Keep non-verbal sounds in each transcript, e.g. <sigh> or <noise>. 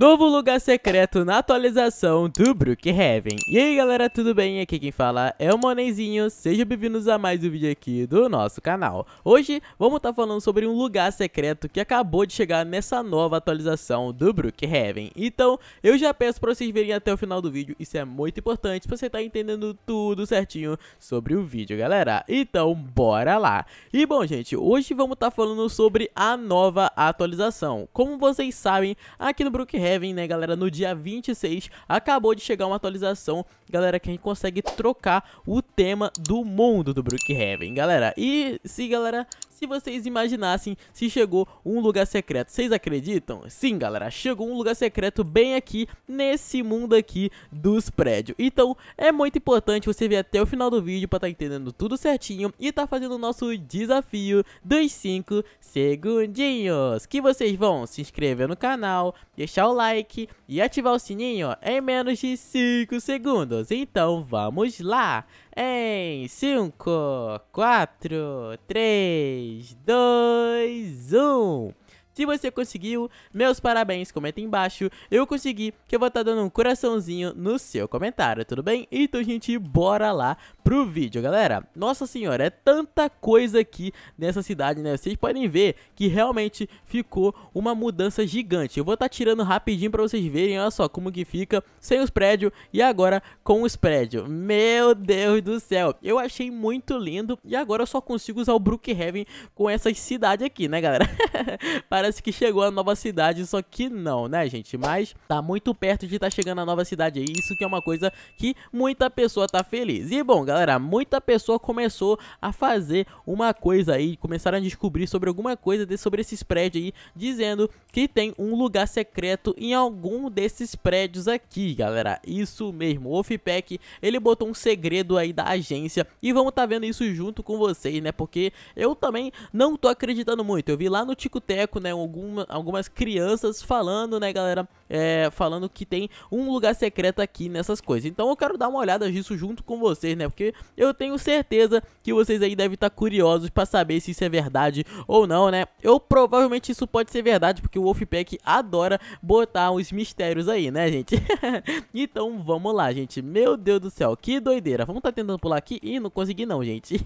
Novo lugar secreto na atualização do Brookhaven. E aí galera, tudo bem? Aqui quem fala é o Monezinho. sejam bem-vindos a mais um vídeo aqui do nosso canal. Hoje vamos estar tá falando sobre um lugar secreto que acabou de chegar nessa nova atualização do Brookhaven. Então eu já peço para vocês verem até o final do vídeo, isso é muito importante para você estar tá entendendo tudo certinho sobre o vídeo galera. Então bora lá! E bom gente, hoje vamos estar tá falando sobre a nova atualização. Como vocês sabem, aqui no Brookhaven Heaven, né, galera, no dia 26, acabou de chegar uma atualização, galera, que a gente consegue trocar o tema do mundo do Brook Heaven, galera. E se, galera, se vocês imaginassem se chegou um lugar secreto. Vocês acreditam? Sim, galera, chegou um lugar secreto bem aqui, nesse mundo aqui dos prédios. Então, é muito importante você ver até o final do vídeo para estar tá entendendo tudo certinho e tá fazendo o nosso desafio dos 5 segundinhos. Que vocês vão se inscrever no canal, deixar o like e ativar o sininho em menos de 5 segundos. Então, vamos lá! em 5, 4, 3, 2, 1. Se você conseguiu, meus parabéns, comenta embaixo. Eu consegui, que eu vou estar tá dando um coraçãozinho no seu comentário, tudo bem? Então, gente, bora lá pro vídeo, galera. Nossa senhora, é tanta coisa aqui nessa cidade, né? Vocês podem ver que realmente ficou uma mudança gigante. Eu vou estar tá tirando rapidinho pra vocês verem, olha só como que fica sem os prédios e agora com os prédios. Meu Deus do céu, eu achei muito lindo e agora eu só consigo usar o Brookhaven com essas cidades aqui, né, galera? <laughs> parece que chegou a nova cidade, só que não, né, gente? Mas tá muito perto de estar tá chegando a nova cidade aí, isso que é uma coisa que muita pessoa tá feliz. E bom, galera, muita pessoa começou a fazer uma coisa aí, começaram a descobrir sobre alguma coisa de, sobre esses prédios aí, dizendo que tem um lugar secreto em algum desses prédios aqui, galera. Isso mesmo, o Ofpec, ele botou um segredo aí da agência e vamos tá vendo isso junto com vocês, né? Porque eu também não tô acreditando muito. Eu vi lá no Tico Teco, né, alguma, algumas crianças falando, né, galera, é, falando que tem um lugar secreto aqui nessas coisas. Então eu quero dar uma olhada disso junto com vocês, né, porque eu tenho certeza que vocês aí devem estar tá curiosos para saber se isso é verdade ou não, né. Eu provavelmente isso pode ser verdade, porque o Wolfpack adora botar uns mistérios aí, né, gente. <laughs> então vamos lá, gente. Meu Deus do céu, que doideira. Vamos estar tá tentando pular aqui e não consegui não, gente.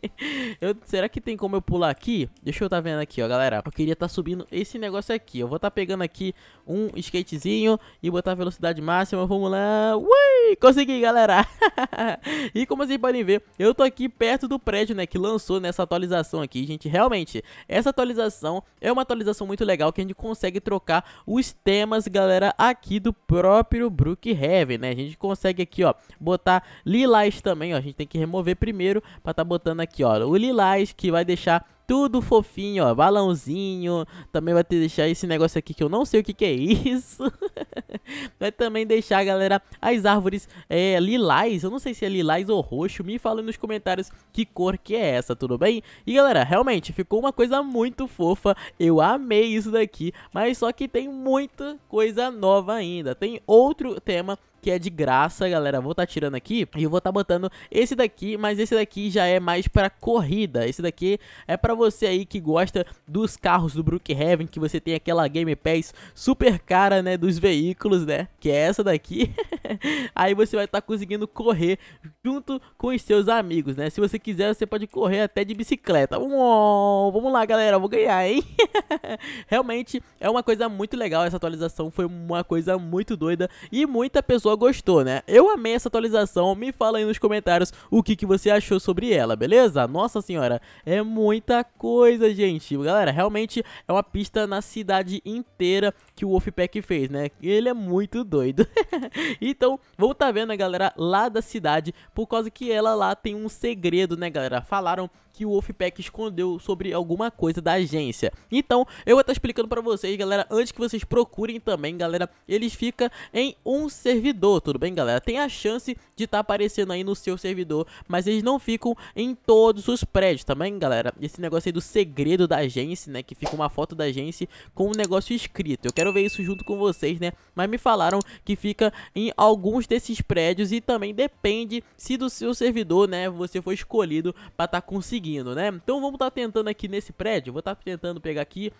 <laughs> eu, será que tem como eu pular aqui? Deixa eu estar tá vendo aqui, ó, galera. Eu queria estar tá subindo subindo esse negócio aqui. Eu vou estar tá pegando aqui um skatezinho e botar velocidade máxima. Vamos lá. Ui! Consegui, galera! <laughs> e como vocês podem ver, eu tô aqui perto do prédio, né? Que lançou nessa atualização aqui, gente. Realmente, essa atualização é uma atualização muito legal que a gente consegue trocar os temas, galera, aqui do próprio Brookhaven, né? A gente consegue aqui, ó, botar lilás também, ó. A gente tem que remover primeiro pra tá botando aqui, ó, o lilás que vai deixar tudo fofinho, ó, balãozinho. Também vai ter deixar esse negócio aqui que eu não sei o que, que é isso. <laughs> vai também deixar, galera, as árvores é, lilás. Eu não sei se é lilás ou roxo. Me fala nos comentários que cor que é essa, tudo bem? E, galera, realmente, ficou uma coisa muito fofa. Eu amei isso daqui, mas só que tem muita coisa nova ainda. Tem outro tema que é de graça, galera. Vou estar tá tirando aqui e eu vou estar tá botando esse daqui, mas esse daqui já é mais para corrida. Esse daqui é para você aí que gosta dos carros do Brookhaven, que você tem aquela Game Pass super cara, né, dos veículos, né, que é essa daqui. <laughs> aí você vai estar tá conseguindo correr junto com os seus amigos, né? Se você quiser, você pode correr até de bicicleta. Uou, vamos lá, galera, vou ganhar, hein? <laughs> Realmente é uma coisa muito legal essa atualização, foi uma coisa muito doida e muita pessoa pessoa gostou, né? Eu amei essa atualização, me fala aí nos comentários o que, que você achou sobre ela, beleza? Nossa senhora, é muita coisa, gente. Galera, realmente é uma pista na cidade inteira que o Wolfpack fez, né? Ele é muito doido. <laughs> então, vou estar tá vendo a galera lá da cidade, por causa que ela lá tem um segredo, né, galera? Falaram que o Wolfpack escondeu sobre alguma coisa da agência. Então, eu vou estar explicando para vocês, galera, antes que vocês procurem também, galera, eles ficam em um servidor, tudo bem, galera? Tem a chance de estar tá aparecendo aí no seu servidor, mas eles não ficam em todos os prédios, também, tá galera? Esse negócio aí do segredo da agência, né, que fica uma foto da agência com um negócio escrito. Eu quero ver isso junto com vocês, né? Mas me falaram que fica em alguns desses prédios e também depende se do seu servidor, né, você foi escolhido para estar tá conseguindo conseguindo, né? Então vamos estar tá tentando aqui nesse prédio, vou estar tá tentando pegar aqui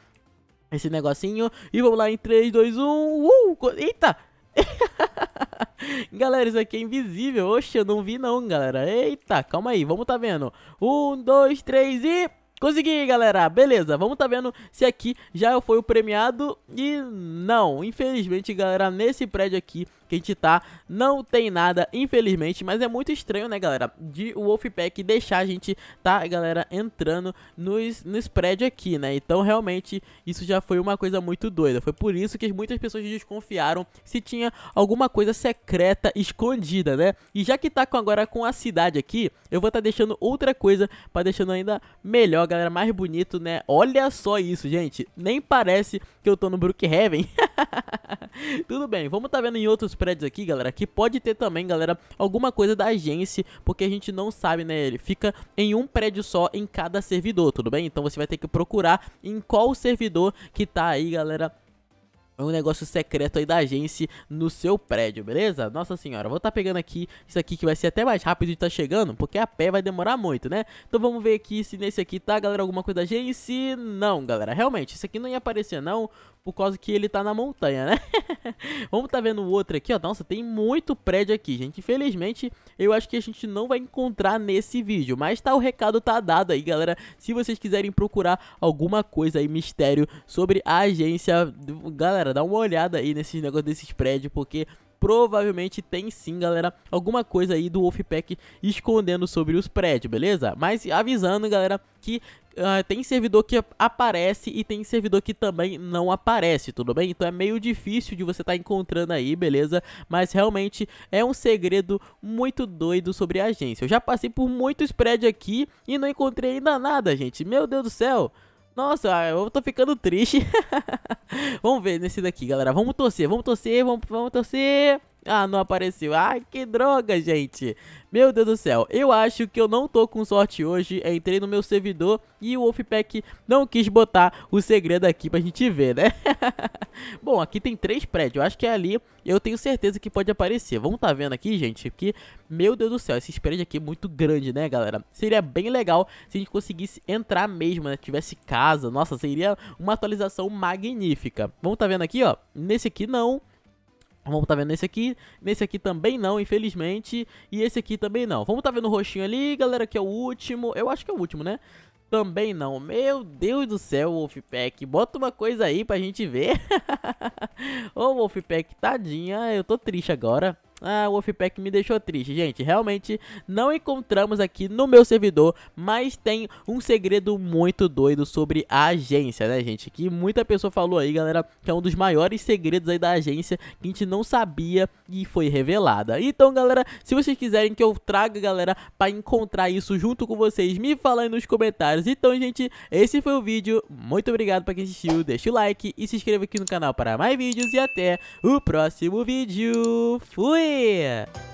esse negocinho. E vamos lá em 3, 2, 1... Uh, eita! <laughs> galera, isso aqui é invisível. Oxe, eu não vi não, galera. Eita, calma aí, vamos tá vendo. 1, 2, 3 e... Consegui, galera. Beleza, vamos tá vendo se aqui já foi o premiado e não. Infelizmente, galera, nesse prédio aqui que a gente tá, não tem nada, infelizmente, mas é muito estranho, né, galera, de o Wolfpack deixar a gente, tá, galera, entrando nos, nos prédios aqui, né, então realmente isso já foi uma coisa muito doida, foi por isso que muitas pessoas desconfiaram se tinha alguma coisa secreta escondida, né, e já que tá com, agora com a cidade aqui, eu vou tá deixando outra coisa, pra deixando ainda melhor, galera, mais bonito, né, olha só isso, gente, nem parece que eu tô no Brookhaven, <laughs> <laughs> Tudo bem, vamos tá vendo em outros prédios aqui, galera, que pode ter também, galera, alguma coisa da agência, porque a gente não sabe, né, ele fica em um prédio só em cada servidor, tudo bem? Então você vai ter que procurar em qual servidor que tá aí, galera, é um negócio secreto aí da agência no seu prédio, beleza? Nossa senhora, vou estar tá pegando aqui isso aqui que vai ser até mais rápido de estar tá chegando, porque a pé vai demorar muito, né? Então vamos ver aqui se nesse aqui tá, galera, alguma coisa da agência. Não, galera, realmente, isso aqui não ia aparecer não, por causa que ele tá na montanha, né? <laughs> Vamos tá vendo outro aqui, ó. Nossa, tem muito prédio aqui, gente. Infelizmente, eu acho que a gente não vai encontrar nesse vídeo, mas tá o recado tá dado aí, galera. Se vocês quiserem procurar alguma coisa aí, mistério sobre a agência, galera, dá uma olhada aí nesses negócios desses prédios, porque provavelmente tem sim, galera, alguma coisa aí do Wolfpack escondendo sobre os prédios, beleza? Mas avisando, galera, que Uh, tem servidor que aparece e tem servidor que também não aparece, tudo bem? Então é meio difícil de você estar tá encontrando aí, beleza? Mas realmente é um segredo muito doido sobre a agência. Eu já passei por muitos prédios aqui e não encontrei ainda nada, gente. Meu Deus do céu! Nossa, eu tô ficando triste. <laughs> vamos ver nesse daqui, galera. Vamos torcer, vamos torcer, vamos, vamos torcer. Ah, não apareceu. Ah, que droga, gente. Meu Deus do céu, eu acho que eu não tô com sorte hoje. entrei no meu servidor e o Wolfpack não quis botar o segredo aqui pra gente ver, né? <laughs> Bom, aqui tem três prédios. Eu acho que é ali. Eu tenho certeza que pode aparecer. Vamos tá vendo aqui, gente? Que, meu Deus do céu, esse prédio aqui é muito grande, né, galera? Seria bem legal se a gente conseguisse entrar mesmo, né? Tivesse casa. Nossa, seria uma atualização magnífica. Vamos tá vendo aqui, ó. Nesse aqui, não. Não Vamos tá vendo nesse aqui, nesse aqui também não, infelizmente, e esse aqui também não. Vamos tá vendo o roxinho ali, galera, que é o último, eu acho que é o último, né? Também não, meu Deus do céu, Wolfpack, bota uma coisa aí pra gente ver. <laughs> Ô, Wolfpack, tadinha, eu tô triste agora. Ah, o Wolfpack me deixou triste. Gente, realmente não encontramos aqui no meu servidor, mas tem um segredo muito doido sobre a agência, né, gente? Que muita pessoa falou aí, galera, que é um dos maiores segredos aí da agência que a gente não sabia e foi revelada. Então, galera, se vocês quiserem que eu traga, galera, para encontrar isso junto com vocês, me fala aí nos comentários. Então, gente, esse foi o vídeo. Muito obrigado para quem assistiu. Deixa o like e se inscreva aqui no canal para mais vídeos e até o próximo vídeo. Fui! aí!